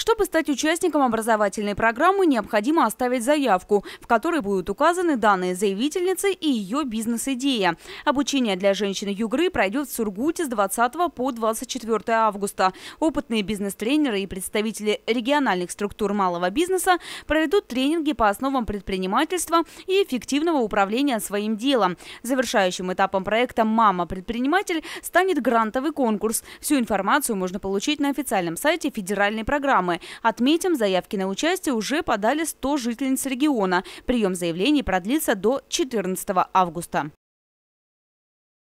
Чтобы стать участником образовательной программы, необходимо оставить заявку, в которой будут указаны данные заявительницы и ее бизнес-идея. Обучение для женщины Югры пройдет в Сургуте с 20 по 24 августа. Опытные бизнес-тренеры и представители региональных структур малого бизнеса проведут тренинги по основам предпринимательства и эффективного управления своим делом. Завершающим этапом проекта «Мама-предприниматель» станет грантовый конкурс. Всю информацию можно получить на официальном сайте федеральной программы программы. Отметим, заявки на участие уже подали 100 жительниц региона. Прием заявлений продлится до 14 августа.